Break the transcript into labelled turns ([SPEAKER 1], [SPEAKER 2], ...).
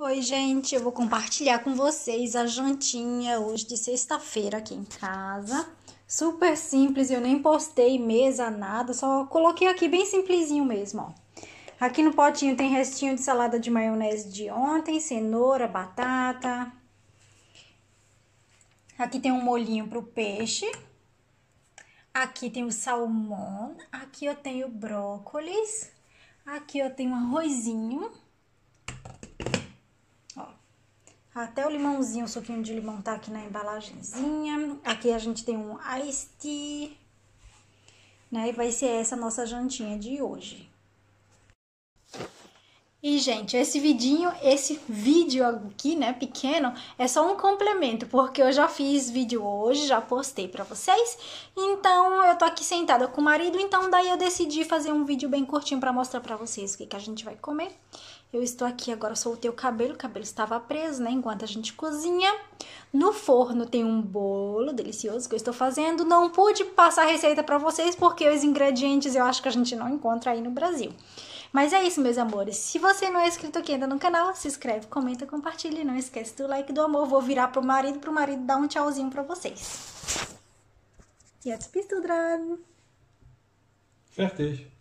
[SPEAKER 1] Oi, gente, eu vou compartilhar com vocês a jantinha hoje de sexta-feira aqui em casa. Super simples, eu nem postei mesa, nada, só coloquei aqui bem simplesinho mesmo, ó. Aqui no potinho tem restinho de salada de maionese de ontem, cenoura, batata. Aqui tem um molhinho pro peixe. Aqui tem o salmão, aqui eu tenho brócolis, aqui eu tenho um arrozinho Até o limãozinho, o suquinho de limão tá aqui na embalagenzinha. Aqui a gente tem um iced tea, né? E vai ser essa nossa jantinha de hoje. E, gente, esse vidinho, esse vídeo aqui, né, pequeno, é só um complemento, porque eu já fiz vídeo hoje, já postei pra vocês, então eu tô aqui sentada com o marido, então daí eu decidi fazer um vídeo bem curtinho pra mostrar pra vocês o que, que a gente vai comer. Eu estou aqui agora, soltei o cabelo, o cabelo estava preso, né, enquanto a gente cozinha. No forno tem um bolo delicioso que eu estou fazendo, não pude passar a receita pra vocês, porque os ingredientes eu acho que a gente não encontra aí no Brasil. Mas é isso, meus amores, se você você não é inscrito aqui ainda no canal, se inscreve, comenta, compartilha. E não esquece do like do amor. Vou virar pro marido, pro marido dar um tchauzinho pra vocês. E a despistudra! Certeza.